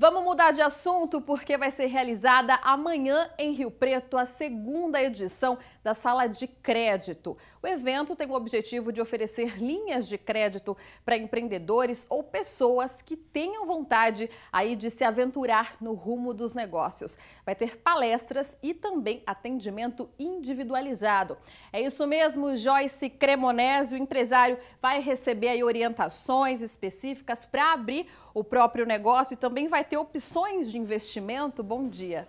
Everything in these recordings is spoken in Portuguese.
Vamos mudar de assunto porque vai ser realizada amanhã em Rio Preto a segunda edição da Sala de Crédito. O evento tem o objetivo de oferecer linhas de crédito para empreendedores ou pessoas que tenham vontade aí de se aventurar no rumo dos negócios. Vai ter palestras e também atendimento individualizado. É isso mesmo, Joyce Cremonese, o empresário, vai receber aí orientações específicas para abrir o próprio negócio e também vai ter opções de investimento? Bom dia.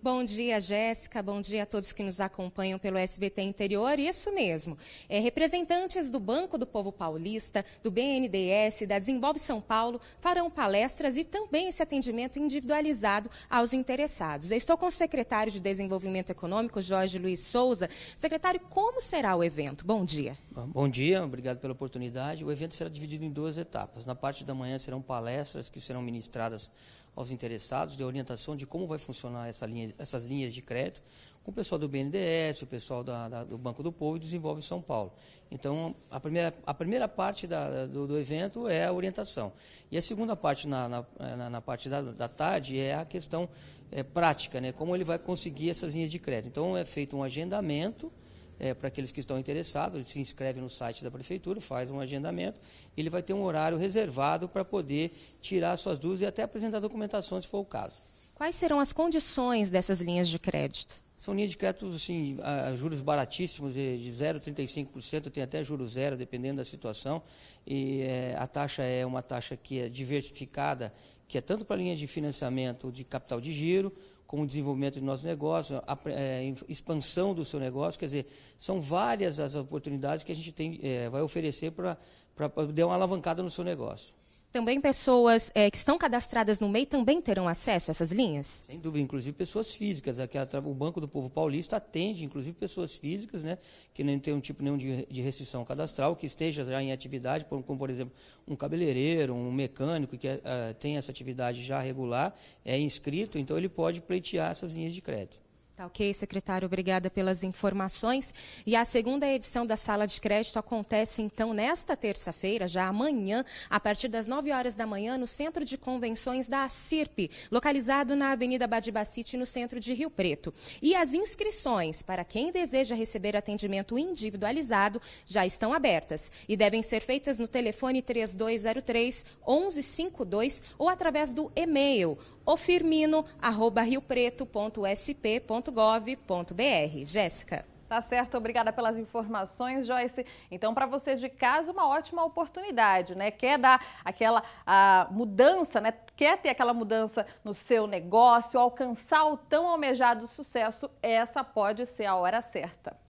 Bom dia, Jéssica. Bom dia a todos que nos acompanham pelo SBT Interior. Isso mesmo. É, representantes do Banco do Povo Paulista, do BNDES, da Desenvolve São Paulo farão palestras e também esse atendimento individualizado aos interessados. Eu estou com o secretário de Desenvolvimento Econômico, Jorge Luiz Souza. Secretário, como será o evento? Bom dia. Ah, bom dia, obrigado pela oportunidade. O evento será dividido em duas etapas. Na parte da manhã serão palestras que serão ministradas aos interessados de orientação de como vai funcionar essa linha, essas linhas de crédito com o pessoal do BNDES, o pessoal da, da, do Banco do Povo e Desenvolve São Paulo. Então, a primeira, a primeira parte da, do, do, evento é a orientação. E a segunda parte, na, na, eh, na parte da, da tarde, é a questão é, prática, né? como ele vai conseguir essas linhas de crédito. Então, é feito um agendamento é, para aqueles que estão interessados, se inscreve no site da prefeitura, faz um agendamento, ele vai ter um horário reservado para poder tirar suas dúvidas e até apresentar documentação, se for o caso. Quais serão as condições dessas linhas de crédito? São linhas de crédito, assim, a, a juros baratíssimos, de, de 0,35%, tem até juros zero, dependendo da situação. E é, a taxa é uma taxa que é diversificada, que é tanto para a linha de financiamento de capital de giro, como desenvolvimento do nosso negócio, a, é, expansão do seu negócio. Quer dizer, são várias as oportunidades que a gente tem, é, vai oferecer para, para dar uma alavancada no seu negócio também pessoas é, que estão cadastradas no MEI também terão acesso a essas linhas? Sem dúvida, inclusive pessoas físicas. Aqui, o Banco do Povo Paulista atende, inclusive, pessoas físicas, né, que não tem um tipo nenhum de, de restrição cadastral, que esteja já em atividade, como, por exemplo, um cabeleireiro, um mecânico que uh, tem essa atividade já regular, é inscrito, então ele pode pleitear essas linhas de crédito. Tá ok, secretário, obrigada pelas informações. E a segunda edição da Sala de Crédito acontece, então, nesta terça-feira, já amanhã, a partir das 9 horas da manhã, no Centro de Convenções da CIRP, localizado na Avenida Badibacite, no centro de Rio Preto. E as inscrições para quem deseja receber atendimento individualizado já estão abertas e devem ser feitas no telefone 3203 1152 ou através do e-mail firmino@riopreto.sp.gov.br, Jéssica. Tá certo, obrigada pelas informações, Joyce. Então, para você de casa, uma ótima oportunidade, né? Quer dar aquela mudança, né? Quer ter aquela mudança no seu negócio, alcançar o tão almejado sucesso? Essa pode ser a hora certa.